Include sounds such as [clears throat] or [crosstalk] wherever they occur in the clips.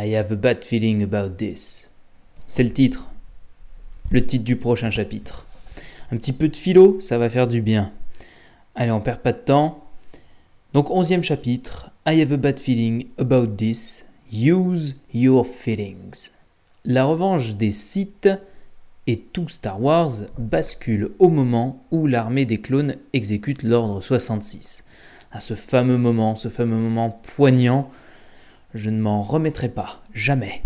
I have a bad feeling about this. C'est le titre. Le titre du prochain chapitre. Un petit peu de philo, ça va faire du bien. Allez, on perd pas de temps. Donc, onzième chapitre. I have a bad feeling about this. Use your feelings. La revanche des Sith et tout Star Wars bascule au moment où l'armée des clones exécute l'ordre 66. À ce fameux moment, ce fameux moment poignant je ne m'en remettrai pas, jamais,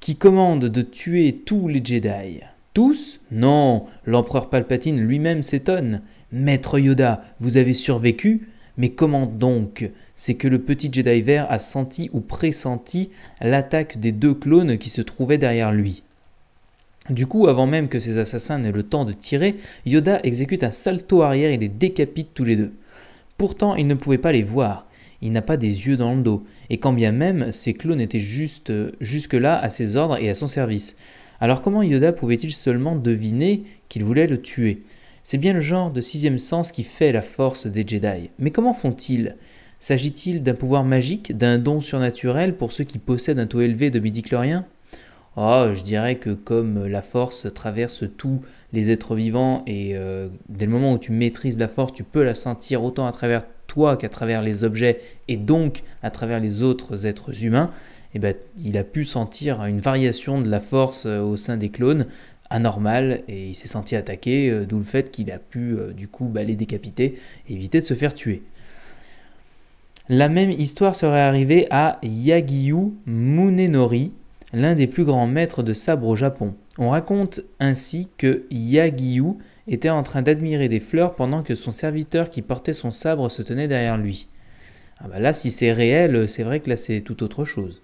qui commande de tuer tous les Jedi. Tous Non, l'empereur Palpatine lui-même s'étonne. Maître Yoda, vous avez survécu Mais comment donc C'est que le petit Jedi vert a senti ou pressenti l'attaque des deux clones qui se trouvaient derrière lui. Du coup, avant même que ces assassins n'aient le temps de tirer, Yoda exécute un salto arrière et les décapite tous les deux. Pourtant, il ne pouvait pas les voir il n'a pas des yeux dans le dos, et quand bien même ses clones étaient juste jusque-là à ses ordres et à son service. Alors comment Yoda pouvait-il seulement deviner qu'il voulait le tuer C'est bien le genre de sixième sens qui fait la force des Jedi. Mais comment font-ils S'agit-il d'un pouvoir magique, d'un don surnaturel pour ceux qui possèdent un taux élevé de midi-chlorien Oh, je dirais que comme la force traverse tous les êtres vivants et euh, dès le moment où tu maîtrises la force, tu peux la sentir autant à travers qu'à travers les objets et donc à travers les autres êtres humains, eh ben, il a pu sentir une variation de la force euh, au sein des clones anormale et il s'est senti attaqué, euh, d'où le fait qu'il a pu euh, du coup bah, les décapiter et éviter de se faire tuer. La même histoire serait arrivée à Yagyu Munenori, l'un des plus grands maîtres de sabre au Japon. On raconte ainsi que Yagyu était en train d'admirer des fleurs pendant que son serviteur qui portait son sabre se tenait derrière lui. Ah bah là, si c'est réel, c'est vrai que là c'est tout autre chose.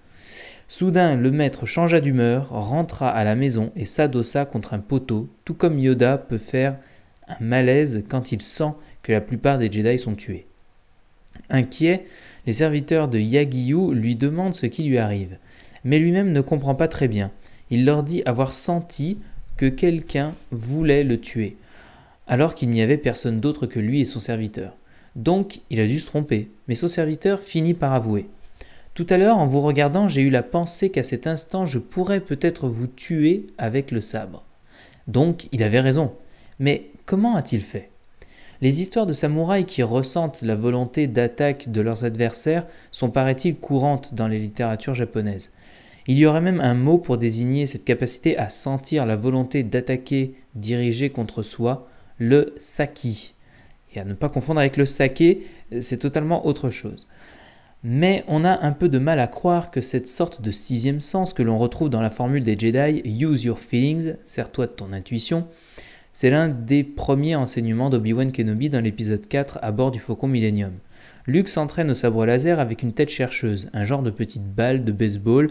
Soudain, le maître changea d'humeur, rentra à la maison et s'adossa contre un poteau, tout comme Yoda peut faire un malaise quand il sent que la plupart des Jedi sont tués. Inquiet, les serviteurs de Yagiyu lui demandent ce qui lui arrive, mais lui-même ne comprend pas très bien. Il leur dit avoir senti que quelqu'un voulait le tuer, alors qu'il n'y avait personne d'autre que lui et son serviteur. Donc il a dû se tromper, mais son serviteur finit par avouer. Tout à l'heure, en vous regardant, j'ai eu la pensée qu'à cet instant je pourrais peut-être vous tuer avec le sabre. Donc il avait raison. Mais comment a-t-il fait Les histoires de samouraïs qui ressentent la volonté d'attaque de leurs adversaires sont paraît-il courantes dans les littératures japonaises. Il y aurait même un mot pour désigner cette capacité à sentir la volonté d'attaquer dirigée contre soi, le saki. Et à ne pas confondre avec le saké, c'est totalement autre chose. Mais on a un peu de mal à croire que cette sorte de sixième sens que l'on retrouve dans la formule des Jedi, Use your feelings, sers-toi de ton intuition, c'est l'un des premiers enseignements d'Obi-Wan Kenobi dans l'épisode 4 à bord du Faucon Millennium. Luke s'entraîne au sabre laser avec une tête chercheuse, un genre de petite balle de baseball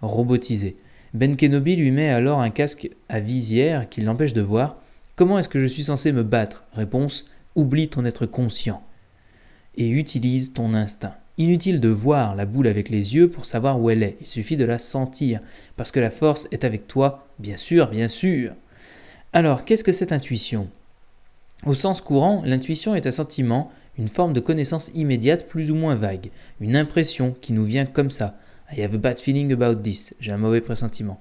robotisée. Ben Kenobi lui met alors un casque à visière qui l'empêche de voir, Comment est-ce que je suis censé me battre Réponse Oublie ton être conscient et utilise ton instinct. Inutile de voir la boule avec les yeux pour savoir où elle est, il suffit de la sentir, parce que la force est avec toi, bien sûr, bien sûr. Alors, qu'est-ce que cette intuition Au sens courant, l'intuition est un sentiment, une forme de connaissance immédiate plus ou moins vague, une impression qui nous vient comme ça. I have a bad feeling about this, j'ai un mauvais pressentiment.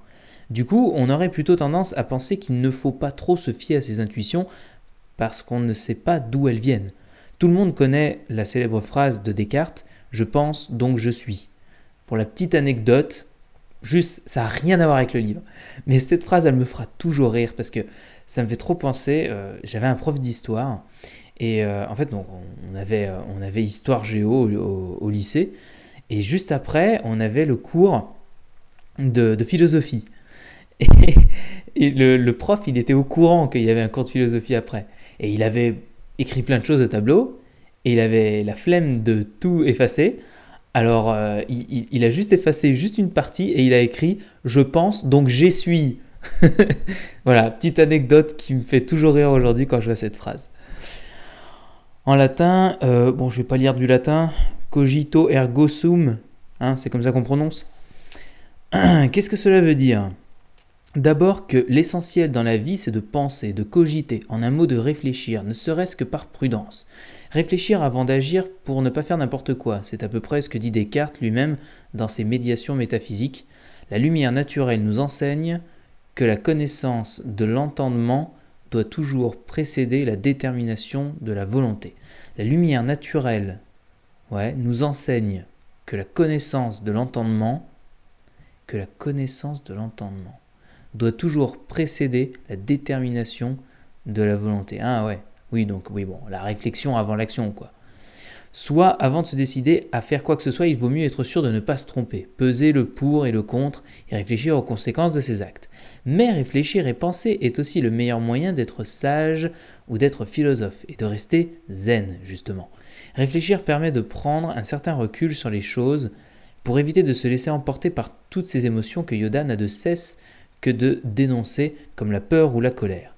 Du coup, on aurait plutôt tendance à penser qu'il ne faut pas trop se fier à ses intuitions parce qu'on ne sait pas d'où elles viennent. Tout le monde connaît la célèbre phrase de Descartes Je pense donc je suis. Pour la petite anecdote, juste ça n'a rien à voir avec le livre, mais cette phrase elle me fera toujours rire parce que ça me fait trop penser. Euh, j'avais un prof d'histoire et euh, en fait on avait, euh, on avait histoire géo au, lycée et juste après on avait le cours de philosophie. Et, le, prof, il était au courant qu'il y avait un cours de philosophie après. Et il avait écrit plein de choses au tableau, et il avait la flemme de tout effacer. Alors, euh, il, a juste effacé juste une partie, et il a écrit « Je pense, donc j'essuie [laughs] ». Voilà, petite anecdote qui me fait toujours rire aujourd'hui quand je vois cette phrase. En latin, euh, bon, je vais pas lire du latin, cogito ergo sum, hein, c'est comme ça qu'on prononce. [clears throat] Qu'est-ce que cela veut dire D'abord que l'essentiel dans la vie, c'est de penser, de cogiter, en un mot de réfléchir, ne serait-ce que par prudence. Réfléchir avant d'agir pour ne pas faire n'importe quoi, c'est à peu près ce que dit Descartes lui-même dans ses médiations métaphysiques. La lumière naturelle nous enseigne que la connaissance de l'entendement doit toujours précéder la détermination de la volonté. La lumière naturelle ouais, nous enseigne que la connaissance de l'entendement, que la connaissance de l'entendement doit toujours précéder la détermination de la volonté. Ah ouais, oui, donc oui, bon, la réflexion avant l'action, quoi. Soit, avant de se décider à faire quoi que ce soit, il vaut mieux être sûr de ne pas se tromper, peser le pour et le contre et réfléchir aux conséquences de ses actes. Mais réfléchir et penser est aussi le meilleur moyen d'être sage ou d'être philosophe et de rester zen, justement. Réfléchir permet de prendre un certain recul sur les choses pour éviter de se laisser emporter par toutes ces émotions que Yoda n'a de cesse que de dénoncer comme la peur ou la colère.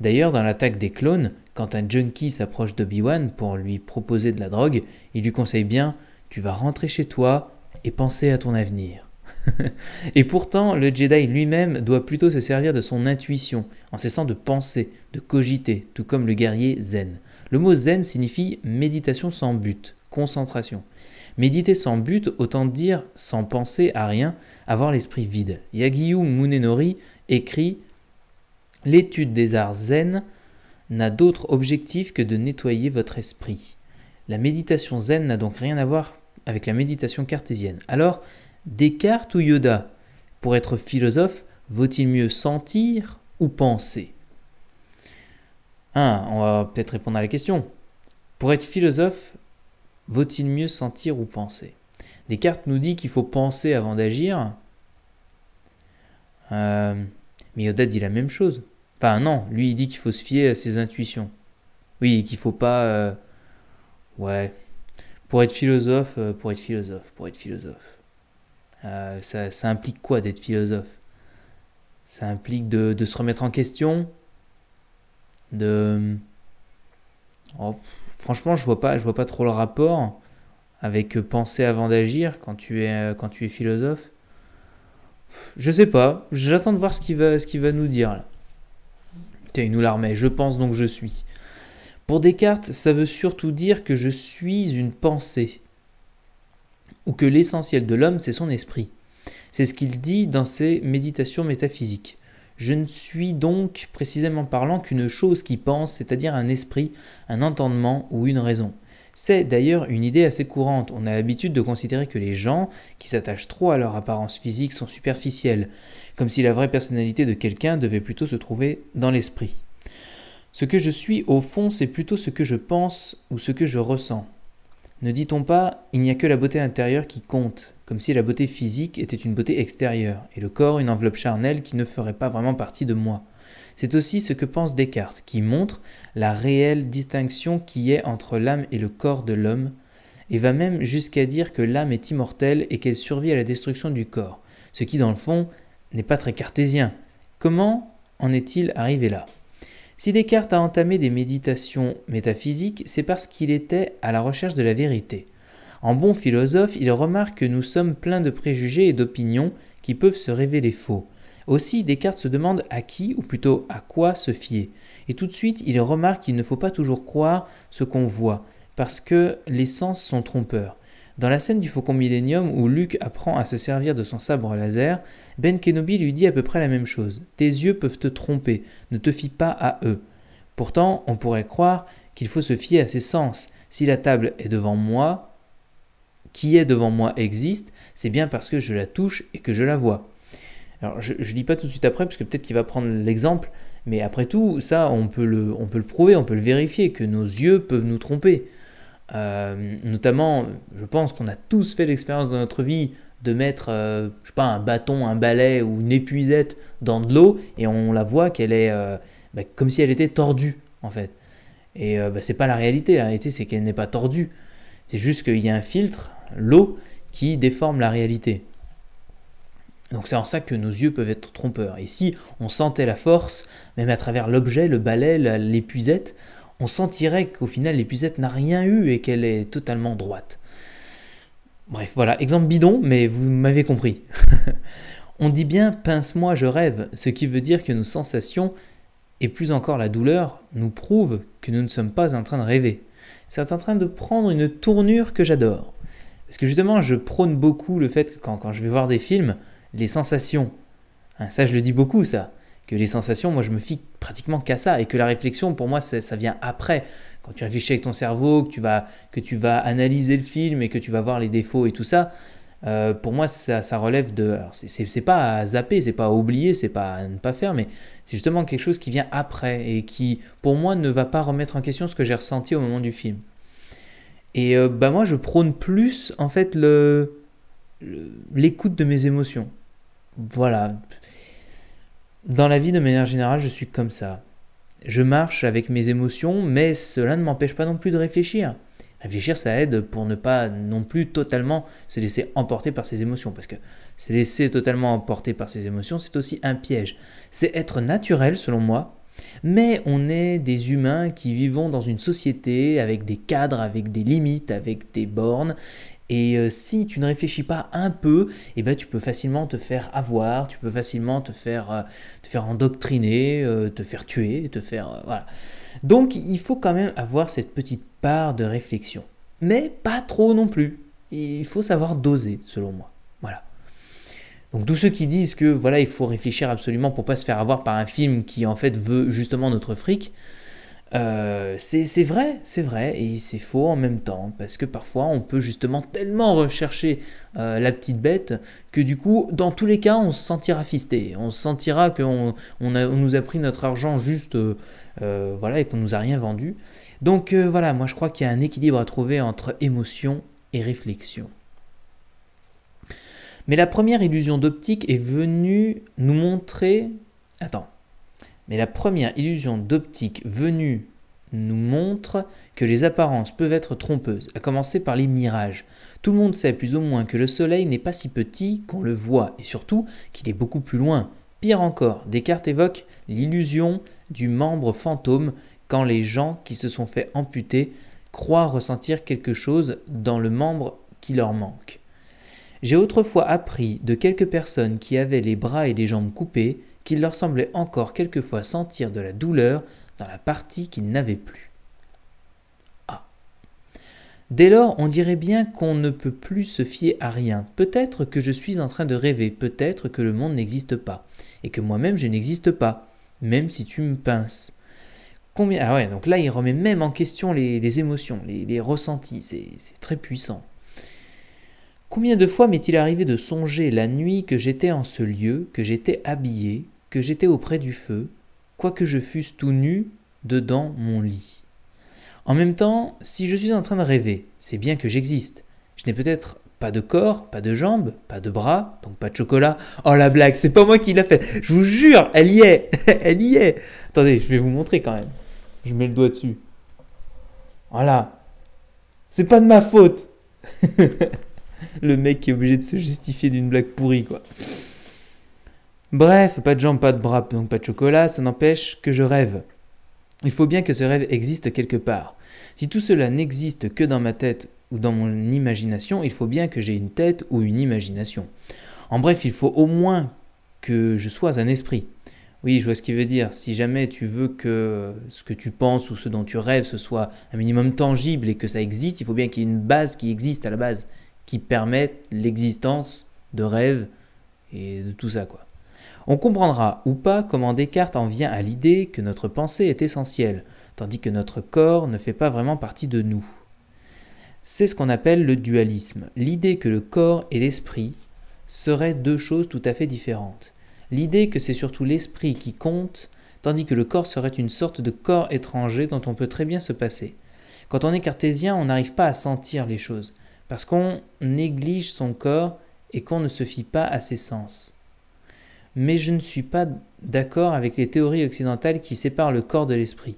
D'ailleurs, dans l'attaque des clones, quand un junkie s'approche d'Obi-Wan pour lui proposer de la drogue, il lui conseille bien Tu vas rentrer chez toi et penser à ton avenir. [laughs] et pourtant, le Jedi lui-même doit plutôt se servir de son intuition, en cessant de penser, de cogiter, tout comme le guerrier zen. Le mot zen signifie méditation sans but, concentration. Méditer sans but, autant dire sans penser à rien, avoir l'esprit vide. Yagyu Munenori écrit L'étude des arts zen n'a d'autre objectif que de nettoyer votre esprit. La méditation zen n'a donc rien à voir avec la méditation cartésienne. Alors, Descartes ou Yoda Pour être philosophe, vaut-il mieux sentir ou penser 1. on va peut-être répondre à la question. Pour être philosophe, Vaut-il mieux sentir ou penser Descartes nous dit qu'il faut penser avant d'agir. Euh, mais Yoda dit la même chose. Enfin non, lui il dit qu'il faut se fier à ses intuitions. Oui, qu'il faut pas... Euh, ouais. Euh, pour être philosophe, pour être philosophe, pour être philosophe. ça, ça, implique quoi d'être philosophe Ça implique de, se remettre en question De... Oh, franchement, je vois pas, je vois pas trop le rapport avec euh, penser avant d'agir quand tu es euh, quand tu es philosophe. Je sais pas, j'attends de voir ce qu'il va ce va nous dire là. il nous la Je pense donc je suis. Pour Descartes, ça veut surtout dire que je suis une pensée ou que l'essentiel de l'homme c'est son esprit. C'est ce qu'il dit dans ses méditations métaphysiques. Je ne suis donc précisément parlant qu'une chose qui pense, c'est-à-dire un esprit, un entendement ou une raison. C'est d'ailleurs une idée assez courante. On a l'habitude de considérer que les gens qui s'attachent trop à leur apparence physique sont superficiels, comme si la vraie personnalité de quelqu'un devait plutôt se trouver dans l'esprit. Ce que je suis au fond, c'est plutôt ce que je pense ou ce que je ressens. Ne dit-on pas ⁇ Il n'y a que la beauté intérieure qui compte ⁇ comme si la beauté physique était une beauté extérieure, et le corps une enveloppe charnelle qui ne ferait pas vraiment partie de moi. C'est aussi ce que pense Descartes, qui montre la réelle distinction qui est entre l'âme et le corps de l'homme, et va même jusqu'à dire que l'âme est immortelle et qu'elle survit à la destruction du corps, ce qui dans le fond n'est pas très cartésien. Comment en est-il arrivé là Si Descartes a entamé des méditations métaphysiques, c'est parce qu'il était à la recherche de la vérité. En bon philosophe, il remarque que nous sommes pleins de préjugés et d'opinions qui peuvent se révéler faux. Aussi, Descartes se demande à qui, ou plutôt à quoi, se fier. Et tout de suite, il remarque qu'il ne faut pas toujours croire ce qu'on voit, parce que les sens sont trompeurs. Dans la scène du Faucon Millénium, où Luke apprend à se servir de son sabre laser, Ben Kenobi lui dit à peu près la même chose. Tes yeux peuvent te tromper, ne te fie pas à eux. Pourtant, on pourrait croire qu'il faut se fier à ses sens. Si la table est devant moi, qui est devant moi existe, c'est bien parce que je la touche et que je la vois. Alors je ne dis pas tout de suite après, parce que peut-être qu'il va prendre l'exemple, mais après tout, ça, on peut, le, on peut le prouver, on peut le vérifier, que nos yeux peuvent nous tromper. Euh, notamment, je pense qu'on a tous fait l'expérience dans notre vie de mettre, je euh, je sais pas, un bâton, un balai ou une épuisette dans de l'eau, et on la voit qu'elle est euh, bah, comme si elle était tordue, en fait. Et bah, ce n'est pas la réalité, la réalité c'est qu'elle n'est pas tordue. C'est juste qu'il y a un filtre, l'eau qui déforme la réalité. Donc c'est en ça que nos yeux peuvent être trompeurs. Et si on sentait la force, même à travers l'objet, le balai, l'épuisette, on sentirait qu'au final l'épuisette n'a rien eu et qu'elle est totalement droite. Bref, voilà, exemple bidon, mais vous m'avez compris. [laughs] on dit bien pince-moi, je rêve, ce qui veut dire que nos sensations, et plus encore la douleur, nous prouvent que nous ne sommes pas en train de rêver. C'est en train de prendre une tournure que j'adore. Parce que justement, je prône beaucoup le fait que quand, je vais voir des films, les sensations, hein, ça je le dis beaucoup ça, que les sensations, moi je me fie pratiquement qu'à ça, et que la réflexion, pour moi, ça, vient après. Quand tu réfléchis avec ton cerveau, que tu, vas, que tu vas analyser le film et que tu vas voir les défauts et tout ça, euh, pour moi, ça, ça relève de. Alors, c'est pas à zapper, c'est pas à oublier, c'est pas à ne pas faire, mais c'est justement quelque chose qui vient après et qui, pour moi, ne va pas remettre en question ce que j'ai ressenti au moment du film. Et euh, bah, moi, je prône plus en fait le l'écoute de mes émotions. Voilà. Dans la vie, de manière générale, je suis comme ça. Je marche avec mes émotions, mais cela ne m'empêche pas non plus de réfléchir. Réfléchir, ça aide pour ne pas non plus totalement se laisser emporter par ses émotions, parce que se laisser totalement emporter par ses émotions, c'est aussi un piège. C'est être naturel, selon moi, mais on est des humains qui vivons dans une société avec des cadres, avec des limites, avec des bornes. Et euh, si tu ne réfléchis pas un peu, eh ben, tu peux facilement te faire avoir, tu peux facilement te faire, euh, te faire endoctriner, euh, te faire tuer, te faire... voilà. Donc il faut quand même avoir cette petite part de réflexion. Mais pas trop non plus. Il faut savoir doser, selon moi. Donc tous ceux qui disent que voilà, il faut réfléchir absolument pour pas se faire avoir par un film qui en fait veut justement notre fric, euh, c'est vrai, c'est vrai, et c'est faux en même temps, parce que parfois on peut justement tellement rechercher euh, la petite bête que du coup, dans tous les cas, on se sentira fisté, on se sentira qu'on on nous a pris notre argent juste, euh, voilà, et qu'on nous a rien vendu. Donc voilà, moi je crois qu'il y a un équilibre à trouver entre émotion et réflexion. Mais la première illusion d'optique est venue nous montrer... Attends. Mais la première illusion d'optique venue nous montre que les apparences peuvent être trompeuses, à commencer par les mirages. Tout le monde sait plus ou moins que le Soleil n'est pas si petit qu'on le voit, et surtout qu'il est beaucoup plus loin. Pire encore, Descartes évoque l'illusion du membre fantôme quand les gens qui se sont fait amputer croient ressentir quelque chose dans le membre qui leur manque. J'ai autrefois appris de quelques personnes qui avaient les bras et les jambes coupés qu'il leur semblait encore quelquefois sentir de la douleur dans la partie qu'ils n'avaient plus. Ah. Dès lors, on dirait bien qu'on ne peut plus se fier à rien. Peut-être que je suis en train de rêver, peut-être que le monde n'existe pas, et que moi-même je n'existe pas, même si tu me pinces. Combien... Ah ouais, donc là il remet même en question les, émotions, les ressentis, c'est très puissant. Combien de fois m'est-il arrivé de songer la nuit que j'étais en ce lieu, que j'étais habillé, que j'étais auprès du feu, quoique je fusse tout nu dedans mon lit En même temps, si je suis en train de rêver, c'est bien que j'existe. Je n'ai peut-être pas de corps, pas de jambes, pas de bras, donc pas de chocolat. Oh la blague, c'est pas moi qui l'a fait. Je vous jure, elle y est. [laughs] elle y est. Attendez, je vais vous montrer quand même. Je mets le doigt dessus. Voilà. C'est pas de ma faute. [laughs] [laughs] le mec qui est obligé de se justifier d'une blague pourrie, quoi. Bref, pas de jambe, pas de bras, donc pas de chocolat, ça n'empêche que je rêve. Il faut bien que ce rêve existe quelque part. Si tout cela n'existe que dans ma tête ou dans mon imagination, il faut bien que j'ai une tête ou une imagination. En bref, il faut au moins que je sois un esprit. Oui, je vois ce qu'il veut dire. Si jamais tu veux que ce que tu penses ou ce dont tu rêves, ce soit un minimum tangible et que ça existe, il faut bien qu'il y ait une base qui existe à la base, qui permettent l'existence de rêves et de tout ça quoi. On comprendra ou pas comment Descartes en vient à l'idée que notre pensée est essentielle, tandis que notre corps ne fait pas vraiment partie de nous. C'est ce qu'on appelle le dualisme, l'idée que le corps et l'esprit seraient deux choses tout à fait différentes. L'idée que c'est surtout l'esprit qui compte, tandis que le corps serait une sorte de corps étranger dont on peut très bien se passer. Quand on est cartésien, on n'arrive pas à sentir les choses parce qu'on néglige son corps et qu'on ne se fie pas à ses sens. Mais je ne suis pas d'accord avec les théories occidentales qui séparent le corps de l'esprit.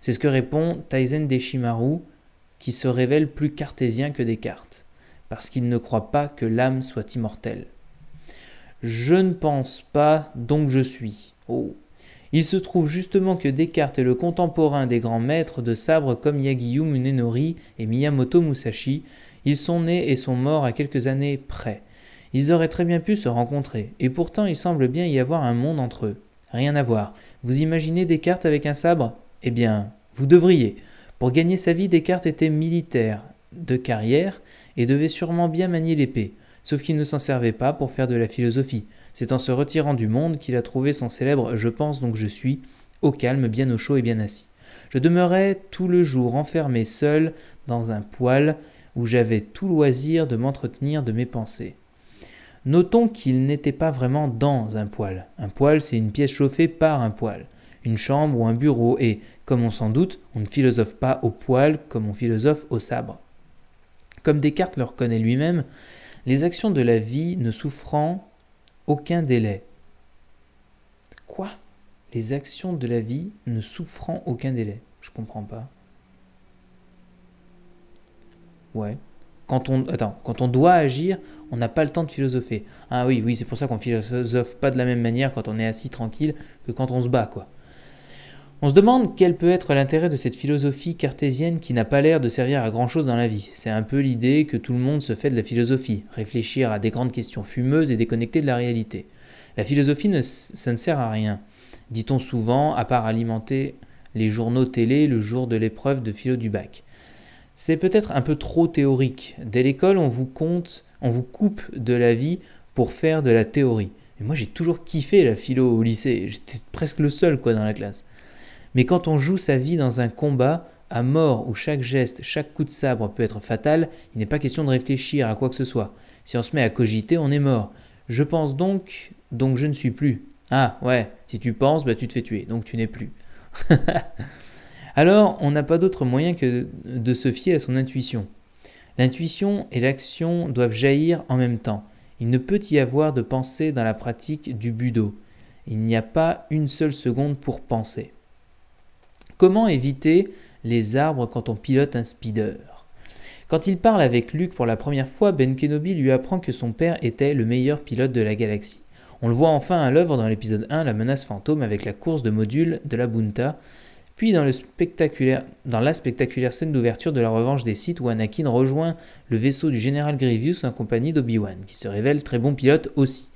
C'est ce que répond Taizen Deshimaru, qui se révèle plus cartésien que Descartes, parce qu'il ne croit pas que l'âme soit immortelle. Je ne pense pas, donc je suis. Oh. Il se trouve justement que Descartes est le contemporain des grands maîtres de sabre comme Yagyu Munenori et Miyamoto Musashi, ils sont nés et sont morts à quelques années près. Ils auraient très bien pu se rencontrer, et pourtant il semble bien y avoir un monde entre eux. Rien à voir. Vous imaginez Descartes avec un sabre Eh bien, vous devriez. Pour gagner sa vie, Descartes était militaire de carrière et devait sûrement bien manier l'épée, sauf qu'il ne s'en servait pas pour faire de la philosophie. C'est en se retirant du monde qu'il a trouvé son célèbre Je pense donc je suis, au calme, bien au chaud et bien assis. Je demeurais tout le jour enfermé seul dans un poêle où j'avais tout loisir de m'entretenir de mes pensées. Notons qu'il n'était pas vraiment dans un poêle. Un poêle, c'est une pièce chauffée par un poêle, une chambre ou un bureau, et, comme on s'en doute, on ne philosophe pas au poêle comme on philosophe au sabre. Comme Descartes le reconnaît lui-même, les actions de la vie ne souffrant aucun délai. Quoi Les actions de la vie ne souffrant aucun délai. Je comprends pas. Ouais. Quand on, quand on doit agir, on n'a pas le temps de philosopher. Ah oui, oui, c'est pour ça qu'on philosophe pas de la même manière quand on est assis tranquille que quand on se bat, quoi. On se demande quel peut être l'intérêt de cette philosophie cartésienne qui n'a pas l'air de servir à grand chose dans la vie. C'est un peu l'idée que tout le monde se fait de la philosophie, réfléchir à des grandes questions fumeuses et déconnectées de la réalité. La philosophie, ça ne sert à rien, dit-on souvent, à part alimenter les journaux télé le jour de l'épreuve de philo du bac c'est peut-être un peu trop théorique. Dès l'école, on vous compte, on vous coupe de la vie pour faire de la théorie. Et moi, j'ai toujours kiffé la philo au lycée. J'étais presque le seul quoi dans la classe. Mais quand on joue sa vie dans un combat à mort où chaque geste, chaque coup de sabre peut être fatal, il n'est pas question de réfléchir à quoi que ce soit. Si on se met à cogiter, on est mort. Je pense donc, donc je ne suis plus. Ah ouais, si tu penses, bah tu te fais tuer, donc tu n'es plus. [laughs] alors on n'a pas d'autre moyen que de se fier à son intuition. L'intuition et l'action doivent jaillir en même temps. Il ne peut y avoir de pensée dans la pratique du budo. Il n'y a pas une seule seconde pour penser. Comment éviter les arbres quand on pilote un speeder Quand il parle avec Luke pour la première fois, Ben Kenobi lui apprend que son père était le meilleur pilote de la galaxie. On le voit enfin à l'œuvre dans l'épisode 1, la menace fantôme avec la course de module de la Bunta, puis dans, la spectaculaire scène d'ouverture de la revanche des Sith où Anakin rejoint le vaisseau du général Grievous en compagnie d'Obi-Wan, qui se révèle très bon pilote aussi.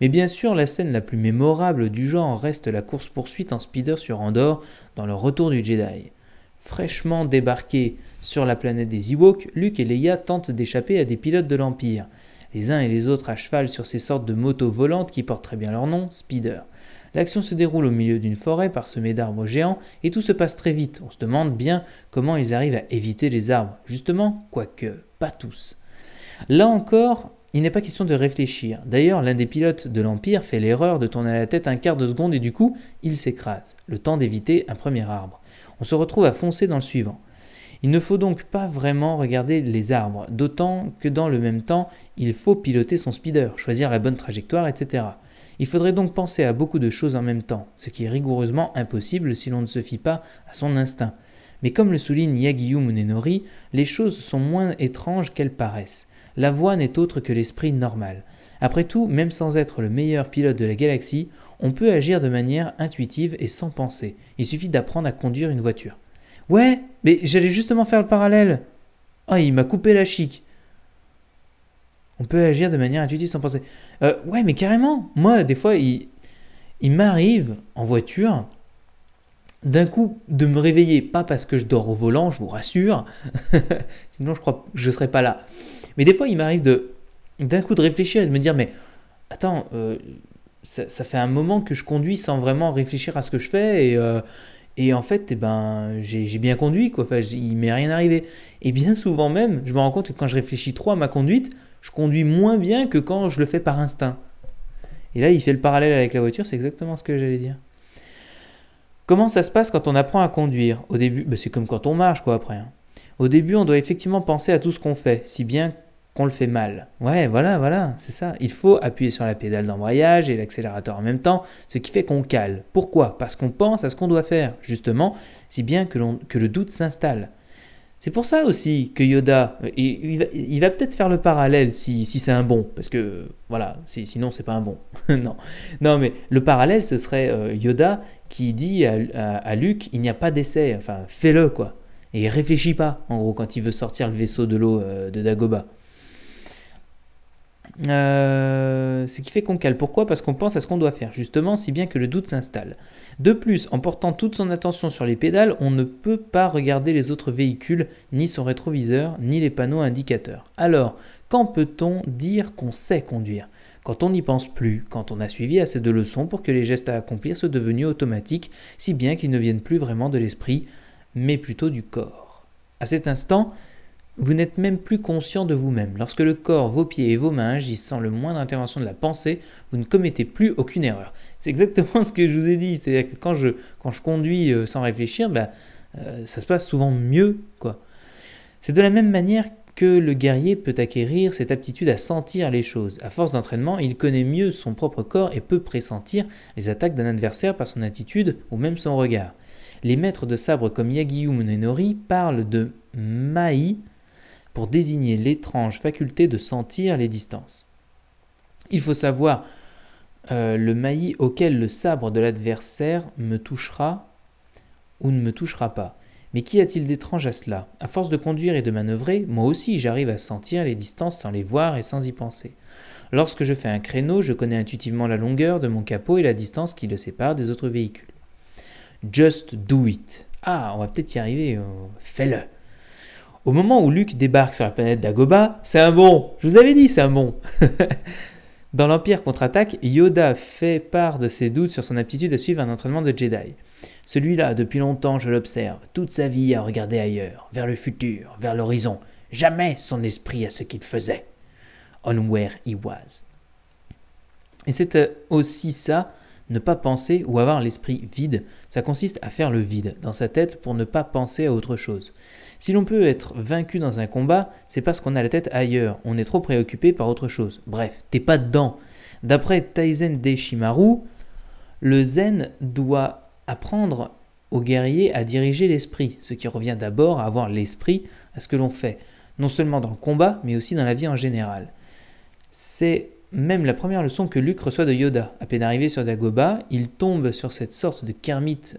Mais bien sûr, la scène la plus mémorable du genre reste la course-poursuite en speeder sur Andorre dans le retour du Jedi. Fraîchement débarqués sur la planète des Ewoks, Luke et Leia tentent d'échapper à des pilotes de l'Empire, les uns et les autres à cheval sur ces sortes de motos volantes qui portent très bien leur nom, speeder. L'action se déroule au milieu d'une forêt parsemée d'arbres géants et tout se passe très vite. On se demande bien comment ils arrivent à éviter les arbres. Justement, quoique pas tous. Là encore, il n'est pas question de réfléchir. D'ailleurs, l'un des pilotes de l'Empire fait l'erreur de tourner la tête un quart de seconde et du coup, il s'écrase, le temps d'éviter un premier arbre. On se retrouve à foncer dans le suivant. Il ne faut donc pas vraiment regarder les arbres, d'autant que dans le même temps, il faut piloter son speeder, choisir la bonne trajectoire, etc. Il faudrait donc penser à beaucoup de choses en même temps, ce qui est rigoureusement impossible si l'on ne se fie pas à son instinct. Mais comme le souligne Yagiyu Munenori, les choses sont moins étranges qu'elles paraissent. La voix n'est autre que l'esprit normal. Après tout, même sans être le meilleur pilote de la galaxie, on peut agir de manière intuitive et sans penser. Il suffit d'apprendre à conduire une voiture. Ouais, mais j'allais justement faire le parallèle. Ah, oh, il m'a coupé la chic. On peut agir de manière intuitive sans penser. Euh, ouais, mais carrément. Moi, des fois, il, m'arrive en voiture d'un coup de me réveiller, pas parce que je dors au volant, je vous rassure, [laughs] sinon je crois je serais pas là. Mais des fois, il m'arrive de d'un coup de réfléchir et de me dire mais attends, euh, ça, fait un moment que je conduis sans vraiment réfléchir à ce que je fais et, euh, en fait, eh ben, j'ai bien conduit quoi. Enfin, il m'est rien arrivé. Et bien souvent même, je me rends compte que quand je réfléchis trop à ma conduite, je conduis moins bien que quand je le fais par instinct. Et là, il fait le parallèle avec la voiture, c'est exactement ce que j'allais dire. Comment ça se passe quand on apprend à conduire Au début, bah, c'est comme quand on marche, quoi, après. Hein. Au début, on doit effectivement penser à tout ce qu'on fait, si bien qu'on le fait mal. Ouais, voilà, voilà, c'est ça. Il faut appuyer sur la pédale d'embrayage et l'accélérateur en même temps, ce qui fait qu'on cale. Pourquoi Parce qu'on pense à ce qu'on doit faire, justement, si bien que le doute s'installe. C'est pour ça aussi que Yoda, euh, il, va, peut-être faire le parallèle si, c'est un bon, parce que voilà, sinon c'est pas un bon. [laughs] non. non, mais le parallèle, ce serait euh, Yoda qui dit à, à, Luke, il n'y a pas d'essai, enfin fais-le quoi. Et réfléchis pas, en gros, quand il veut sortir le vaisseau de l'eau euh, de Dagoba. Euh, ce qui fait qu'on cale. Pourquoi Parce qu'on pense à ce qu'on doit faire, justement, si bien que le doute s'installe. De plus, en portant toute son attention sur les pédales, on ne peut pas regarder les autres véhicules, ni son rétroviseur, ni les panneaux indicateurs. Alors, quand peut-on dire qu'on sait conduire quand on n'y pense plus, quand on a suivi assez de leçons pour que les gestes à accomplir soient devenus automatiques, si bien qu'ils ne viennent plus vraiment de l'esprit, mais plutôt du corps. À cet instant, vous n'êtes même plus conscient de vous-même. Lorsque le corps, vos pieds et vos mains agissent sans le moindre intervention de la pensée, vous ne commettez plus aucune erreur. C'est exactement [laughs] ce que je vous ai dit. C'est-à-dire que quand je, quand je conduis euh, sans réfléchir, bah, euh, ça se passe souvent mieux. quoi. C'est de la même manière que le guerrier peut acquérir cette aptitude à sentir les choses. À force d'entraînement, il connaît mieux son propre corps et peut pressentir les attaques d'un adversaire par son attitude ou même son regard. Les maîtres de sabre comme Yagiyu Munenori parlent de Maï, pour désigner l'étrange faculté de sentir les distances. Il faut savoir euh, le maillis auquel le sabre de l'adversaire me touchera ou ne me touchera pas. Mais qu'y a-t-il d'étrange à cela À force de conduire et de manœuvrer, moi aussi j'arrive à sentir les distances sans les voir et sans y penser. Lorsque je fais un créneau, je connais intuitivement la longueur de mon capot et la distance qui le sépare des autres véhicules. Just do it. Ah, on va peut-être y arriver. Euh, fais-le. Au moment où Luke débarque sur la planète d'Agoba, c'est un bon Je vous avais dit, c'est un bon [laughs] Dans l'Empire contre-attaque, Yoda fait part de ses doutes sur son aptitude à suivre un entraînement de Jedi. Celui-là, depuis longtemps, je l'observe, toute sa vie à regarder ailleurs, vers le futur, vers l'horizon. Jamais son esprit à ce qu'il faisait. On where he was. Et c'est euh, aussi ça, ne pas penser ou avoir l'esprit vide. Ça consiste à faire le vide dans sa tête pour ne pas penser à autre chose. Si l'on peut être vaincu dans un combat, c'est parce qu'on a la tête ailleurs, on est trop préoccupé par autre chose. Bref, t'es pas dedans. D'après Taizen Deshimaru, le zen doit apprendre aux guerriers à diriger l'esprit, ce qui revient d'abord à avoir l'esprit à ce que l'on fait, non seulement dans le combat, mais aussi dans la vie en général. C'est même la première leçon que Luke reçoit de Yoda. À peine arrivé sur Dagoba, il tombe sur cette sorte de kermite,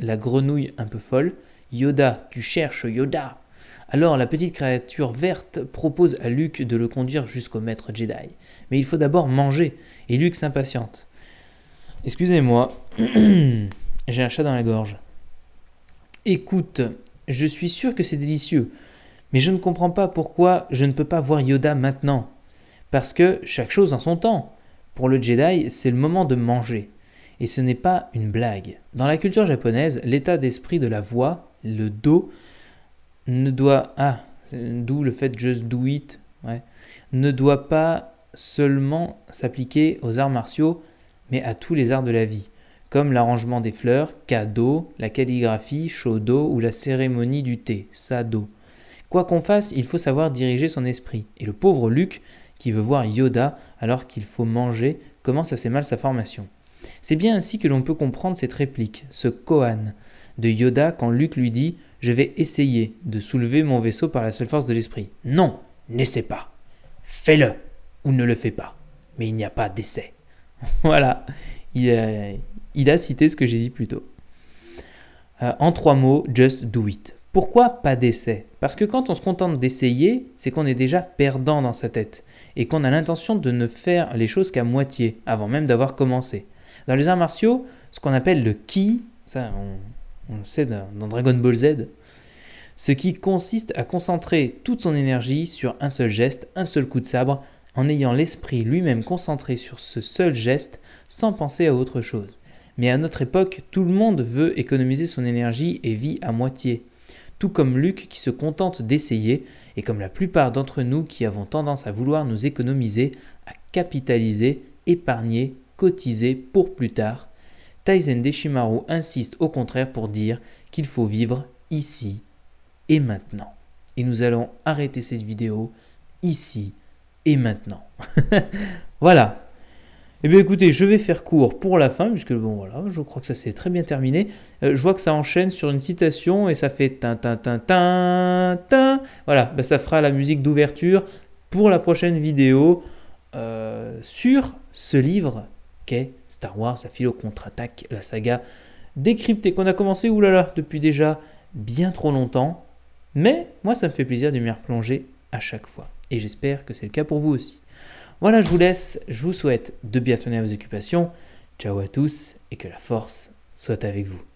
la grenouille un peu folle, Yoda, tu cherches Yoda. Alors la petite créature verte propose à Luke de le conduire jusqu'au maître Jedi. Mais il faut d'abord manger, et Luke s'impatiente. Excusez-moi, [clears throat] j'ai un chat dans la gorge. Écoute, je suis sûr que c'est délicieux, mais je ne comprends pas pourquoi je ne peux pas voir Yoda maintenant. Parce que chaque chose en son temps. Pour le Jedi, c'est le moment de manger. Et ce n'est pas une blague. Dans la culture japonaise, l'état d'esprit de la voix le do ne doit. Ah, d'où le fait do it. ne doit pas seulement s'appliquer aux arts martiaux, mais à tous les arts de la vie, comme l'arrangement des fleurs, kado, la calligraphie, shodo ou la cérémonie du thé, sado. Quoi qu'on fasse, il faut savoir diriger son esprit. Et le pauvre Luc, qui veut voir Yoda alors qu'il faut manger, commence assez mal sa formation. C'est bien ainsi que l'on peut comprendre cette réplique, ce koan, de Yoda quand Luke lui dit Je vais essayer de soulever mon vaisseau par la seule force de l'esprit. Non, n'essaie pas. Fais-le ou ne le fais pas. Mais il n'y a pas d'essai. [laughs] voilà, euh, il a, cité ce que j'ai dit plus tôt. Euh, en trois mots, just do it. Pourquoi pas d'essai Parce que quand on se contente d'essayer, c'est qu'on est déjà perdant dans sa tête et qu'on a l'intention de ne faire les choses qu'à moitié avant même d'avoir commencé. Dans les arts martiaux, ce qu'on appelle le qui », ça on, on le sait dans Dragon Ball Z, ce qui consiste à concentrer toute son énergie sur un seul geste, un seul coup de sabre, en ayant l'esprit lui-même concentré sur ce seul geste sans penser à autre chose. Mais à notre époque, tout le monde veut économiser son énergie et vit à moitié. Tout comme Luc qui se contente d'essayer, et comme la plupart d'entre nous qui avons tendance à vouloir nous économiser, à capitaliser, épargner, cotiser pour plus tard, Taizen Deshimaru insiste au contraire pour dire qu'il faut vivre ici et maintenant. Et nous allons arrêter cette vidéo ici et maintenant. [laughs] voilà. Eh bien écoutez, je vais faire court pour la fin, puisque bon voilà, je crois que ça s'est très bien terminé. Euh, je vois que ça enchaîne sur une citation et ça fait tin tin tin tin tin. Voilà, bah, ça fera la musique d'ouverture pour la prochaine vidéo euh, sur ce livre qu'est Star Wars, la philo contre-attaque, la saga décryptée qu'on a commencé, oulala, depuis déjà bien trop longtemps. Mais moi, ça me fait plaisir de m'y replonger à chaque fois. Et j'espère que c'est le cas pour vous aussi. Voilà, je vous laisse. Je vous souhaite de bien tenir à vos occupations. Ciao à tous et que la force soit avec vous.